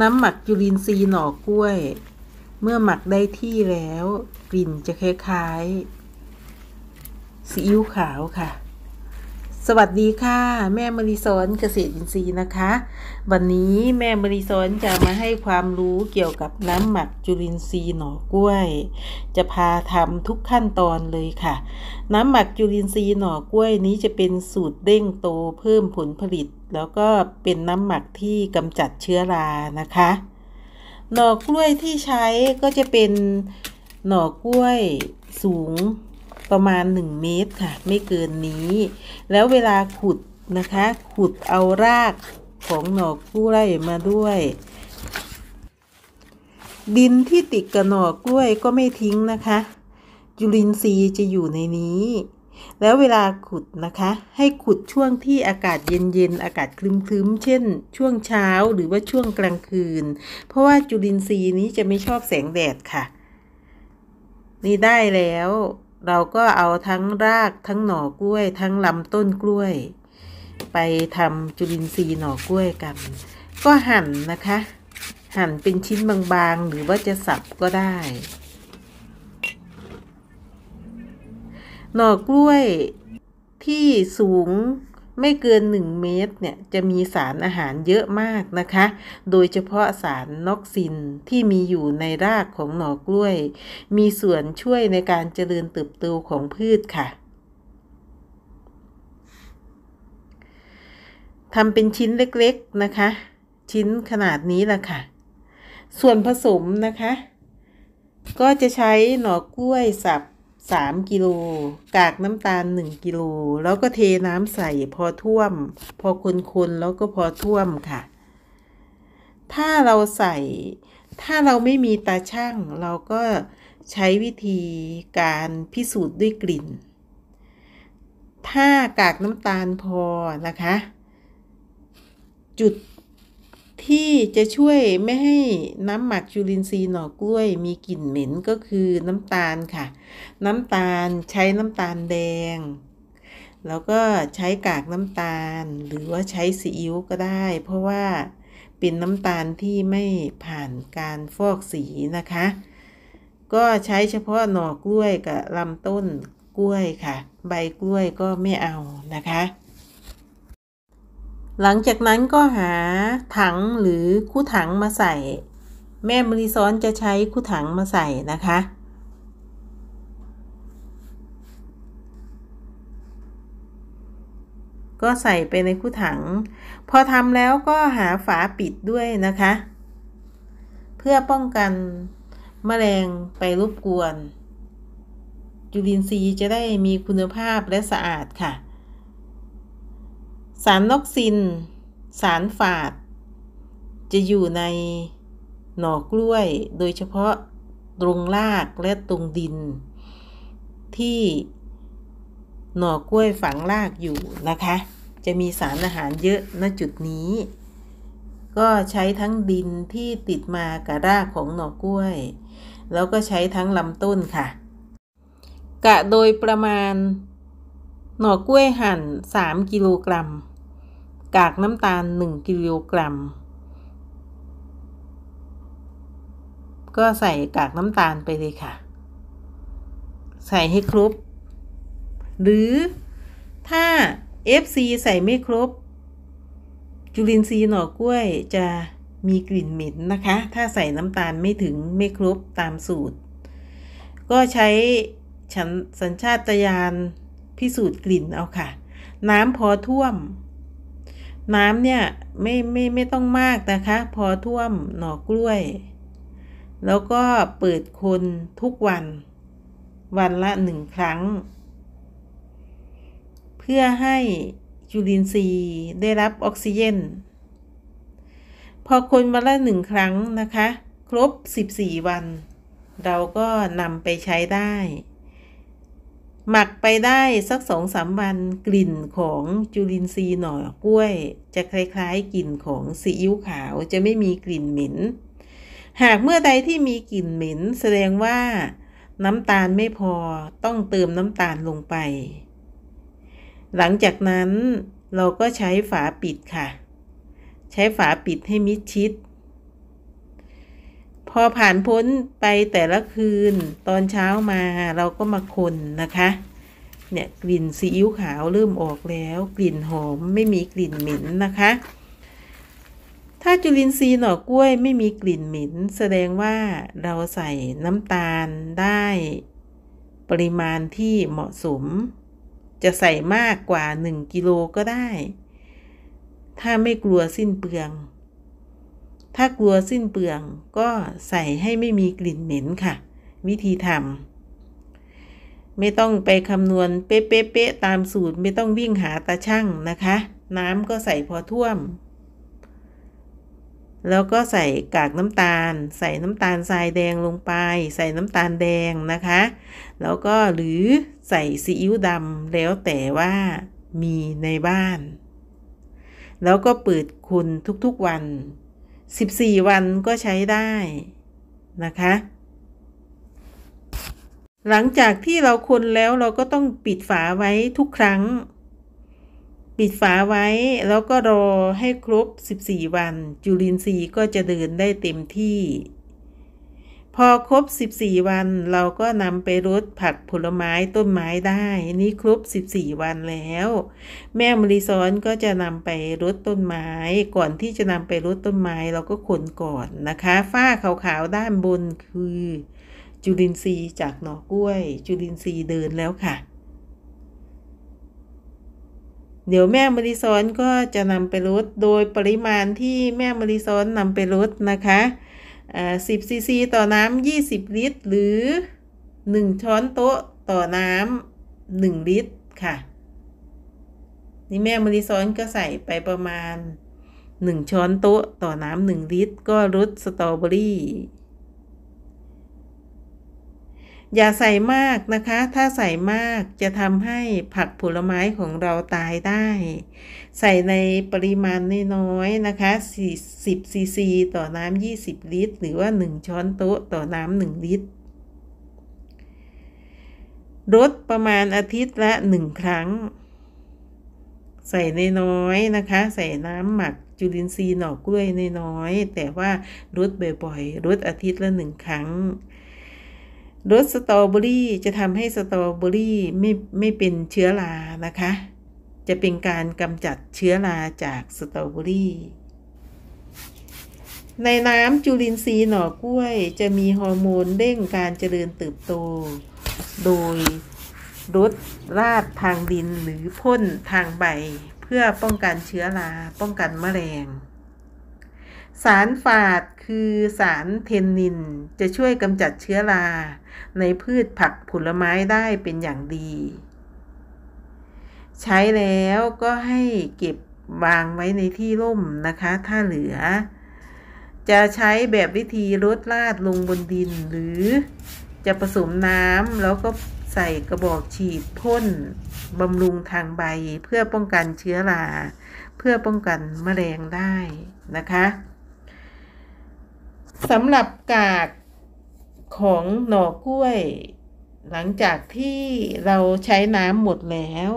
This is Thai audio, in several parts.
น้ำหมักจุลินทรีย์หน่อกล้วย เมื่อหมักได้ที่แล้วกลิ่นจะคล้ายๆซีอิ๊วขาวค่ะ สวัสดีค่ะ แม่มริสอนเกษตรอินทรีย์นะคะ วันนี้แม่มริสอนจะมาให้ความรู้เกี่ยวกับน้ำหมักจุลินทรีย์หน่อกล้วย จะพาทำทุกขั้นตอนเลยค่ะ น้ำหมักจุลินทรีย์หน่อกล้วยนี้จะเป็นสูตรเด้งโตเพิ่มผลผลิตแล้วก็เป็นน้ำหมักที่กำจัดเชื้อรานะคะ หน่อกล้วยที่ใช้ก็จะเป็นหน่อกล้วยสูงประมาณ 1 เมตรค่ะ ไม่เกินนี้ แล้วเวลาขุดนะคะ ขุดเอารากของหน่อกล้วยมาด้วย ดินที่ติดกับหน่อกล้วยก็ไม่ทิ้งนะคะจุลินทรีย์จะอยู่ในนี้แล้วเวลาขุดนะคะให้ขุดช่วงที่อากาศเย็นๆอากาศคลึ้มๆเช่น ช่วงเช้าหรือว่าช่วงกลางคืน เพราะว่าจุลินทรีย์นี้จะไม่ชอบแสงแดดค่ะ นี่ ได้แล้วเราก็เอาทั้งรากทั้งหน่อกล้วยทั้งลำต้นกล้วย ไปทำจุลินทรีย์หน่อกล้วยกัน ก็หั่นนะคะ หั่นเป็นชิ้นบางๆหรือว่าจะสับก็ได้หน่อกล้วยที่สูงไม่เกิน 1 เมตรเนี่ย จะมีสารอาหารเยอะมากนะคะ โดยเฉพาะสารน็อกซินที่มีอยู่ในรากของหน่อกล้วย มีส่วนช่วยในการเจริญเติบโตของพืชค่ะ ทำเป็นชิ้นเล็ก ๆ นะคะ ชิ้นขนาดนี้ละค่ะ ส่วนผสมนะคะ ก็จะใช้หน่อกล้วยสับ3 กิโลกากน้ำตาล 1 กิโล แล้วก็เทน้ำใส่พอท่วมพอคน ๆ แล้วก็พอท่วมค่ะ ถ้าเราใส่ถ้าเราไม่มีตาช่างเราก็ใช้วิธีการพิสูจน์ด้วยกลิ่น ถ้ากากน้ำตาลพอนะคะ จุดที่จะช่วยไม่ให้น้ำหมักจุลินทรีย์หน่อกล้วยมีกลิ่นเหม็นก็คือน้ำตาลค่ะ น้ำตาลใช้น้ำตาลแดง แล้วก็ใช้กากน้ำตาลหรือว่าใช้ซีอิ๊วก็ได้ เพราะว่าเป็นน้ำตาลที่ไม่ผ่านการฟอกสีนะคะ ก็ใช้เฉพาะหน่อกล้วยกับลำต้นกล้วยค่ะ ใบกล้วยก็ไม่เอานะคะหลังจากนั้นก็หาถังหรือคู่ถังมาใส่ แม่มริซ้อนจะใช้คู่ถังมาใส่นะคะ ก็ใส่ไปในคู่ถัง พอทำแล้วก็หาฝาปิดด้วยนะคะ เพื่อป้องกันมแมลงไปรบกวน จุลินทรีย์จะได้มีคุณภาพและสะอาดค่ะสารนกซิน สารฝาด จะอยู่ในหน่อกล้วยโดยเฉพาะตรงรากและตรงดิน ที่หน่อกล้วยฝังรากอยู่นะคะ จะมีสารอาหารเยอะณจุดนี้ ก็ใช้ทั้งดินที่ติดมากับรากของหน่อกล้วย แล้วก็ใช้ทั้งลำต้นค่ะ กะโดยประมาณหน่อกล้วยหั่น 3 กิโลกรัม กากน้ำตาล 1 กิโลกรัม ก็ใส่กากน้ำตาลไปเลยค่ะ ใส่ให้ครบ หรือถ้า FC ใส่ไม่ครบ จุลินทรีย์หน่อกล้วยจะมีกลิ่นเหม็นนะคะ ถ้าใส่น้ำตาลไม่ถึงไม่ครบตามสูตร ก็ใช้ฉันสัญชาตญาณพิสูจน์กลิ่นเอาค่ะ น้ำพอท่วม น้ำเนี่ยไม่ไม่ไม่ต้องมากนะคะ พอท่วมหน่อกล้วย แล้วก็เปิดคนทุกวัน วันละหนึ่งครั้ง เพื่อให้จุลินทรีย์ได้รับออกซิเจน พอคนวันละหนึ่งครั้งนะคะ ครบ 14 วัน เราก็นำไปใช้ได้หมักไปได้สักสองสามวันกลิ่นของจุลินทรีย์หน่อกล้วย จะคล้ายๆ กลิ่นของซีอิ๊วขาวจะไม่มีกลิ่นเหม็น หากเมื่อใดที่มีกลิ่นเหม็นแสดงว่า น้ำตาลไม่พอต้องเติมน้ำตาลลงไป หลังจากนั้นเราก็ใช้ฝาปิดค่ะ ใช้ฝาปิดให้มิดชิดพอผ่านพ้นไปแต่ละคืนตอนเช้ามาเราก็มาคนนะคะ เนี่ย กลิ่นซีอิ๊วขาวเริ่มออกแล้ว กลิ่นหอมไม่มีกลิ่นเหม็นนะคะ ถ้าจุลินทรีย์หน่อกล้วยไม่มีกลิ่นเหม็นแสดงว่าเราใส่น้ำตาลได้ ปริมาณที่เหมาะสม จะใส่มากกว่า 1 กิโลก็ได้ ถ้าไม่กลัวสิ้นเปลืองถ้ากลัวสิ้นเปลืองก็ใส่ให้ไม่มีกลิ่นเหม็นค่ะ วิธีทำไม่ต้องไปคำนวณ เป๊ะๆตามสูตร ไม่ต้องวิ่งหาตาช่างนะคะ น้ำก็ใส่พอท่วม แล้วก็ใส่กากน้ำตาล ใส่น้ำตาลทรายแดงลงไป ใส่น้ำตาลแดงนะคะ แล้วก็หรือใส่ซีอิ๊วดำแล้วแต่ว่ามีในบ้าน แล้วก็ เปิด คุณทุกๆวัน14 วันก็ใช้ได้นะคะ หลังจากที่เราคนแล้วเราก็ต้องปิดฝาไว้ทุกครั้ง ปิดฝาไว้แล้วก็รอให้ครบ 14 วันจุลินทรีย์ก็จะเดินได้เต็มที่พอครบ 14 วันเราก็นำไปรดผักผลไม้ต้นไม้ได้ นี่ครบ 14 วันแล้ว แม่มริซ้อนก็จะนำไปรดต้นไม้ ก่อนที่จะนำไปรดต้นไม้เราก็ ขนก่อนนะคะ ฝ้าขาวๆ ด้านบนคือ จุลินทรีย์จากหน่อกล้วย จุลินทรีย์เดินแล้วค่ะ เดี๋ยวแม่มริซ้อนก็จะนำไปรดโดยปริมาณที่แม่มริซ้อนนำไปรดนะคะ10ซีซีต่อน้ำ20 ลิตร หรือ 1 ช้อนโต๊ะต่อน้ำ1ลิตรค่ะ นี่แม่มริซอนก็ใส่ไปประมาณ 1 ช้อนโต๊ะต่อน้ำ1ลิตรก็รสสตรอเบอรี่อย่าใส่มากนะคะ ถ้าใส่มากจะทำให้ผักผลไม้ของเราตายได้ ใส่ในปริมาณน้อยๆ นะคะ40ซีซีต่อน้ำ20 ลิตร หรือว่า 1 ช้อนโต๊ะต่อน้ำ1ลิตร รดประมาณอาทิตย์ละ 1 ครั้ง ใส่นน้อยนะคะ ใส่น้ำหมักจุลินทรีย์หน่อกล้วยนน้อย แต่ว่ารดบ่อยๆ รดอาทิตย์ละหนึ่งครั้งรสสตรอเบอรี่จะทำให้สตรอเบอรี่ไม่ไม่เป็นเชื้อรานะคะ จะเป็นการกำจัดเชื้อราจากสตรอเบอรี่ ในน้ำจุลินทรีย์หน่อกล้วย จะมีฮอร์โมนเร่งการเจริญเติบโต โดยรดราดทางดินหรือพ่นทางใบ เพื่อป้องกันเชื้อราป้องกันแมลงสาร ฝาดคือสารเทนนินจะช่วยกำจัดเชื้อราในพืชผักผลไม้ได้เป็นอย่างดี ใช้แล้วก็ให้เก็บวางไว้ในที่ร่มนะคะ ถ้า เหลือ จะใช้แบบวิธีรดลาดลงบนดินหรือจะผสมน้ำแล้วก็ใส่กระบอกฉีดพ่นบำรุงทางใบเพื่อป้องกันเชื้อราเพื่อป้องกันแมลงได้นะคะสำหรับกากของหน่อกล้วย หลังจากที่เราใช้น้ำหมดแล้ว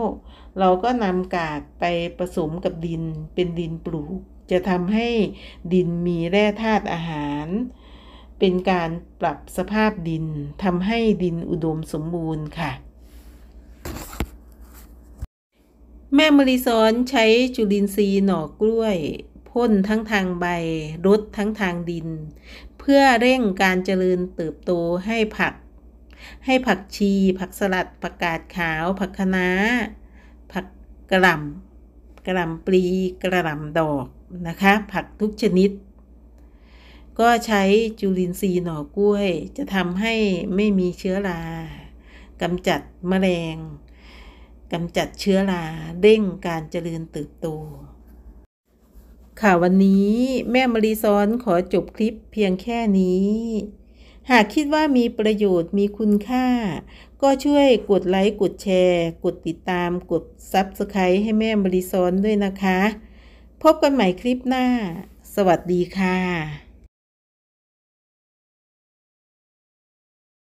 เราก็นำกากไปผสมกับดินเป็นดินปลูก จะทำให้ดินมีแร่ธาตุอาหาร เป็นการปรับสภาพดินทำให้ดินอุดมสมบูรณ์ค่ะ แม่มริซอนใช้จุลินทรีย์หน่อกล้วยพ่นทั้งทางใบ รดทั้งทางดิน เพื่อเร่งการเจริญเติบโตให้ผัก ให้ผักชี ผักสลัด ผักกาดขาว ผักคะน้า ผักกระหล่ำ กระหล่ำปลี กระหล่ำดอก นะคะ ผักทุกชนิด ก็ใช้จุลินทรีย์หน่อกล้วยจะทำให้ไม่มีเชื้อรากำจัดแมลงกำจัดเชื้อรา เร่งการเจริญเติบโตค่ะวันนี้แม่มารีซ้อนขอจบคลิปเพียงแค่นี้ หากคิดว่ามีประโยชน์มีคุณค่า ก็ช่วยกดไลค์ กดแชร์ กดติดตาม กดซับสไครต์ให้แม่มารีซ้อนด้วยนะคะ พบกันใหม่คลิปหน้า สวัสดีค่ะ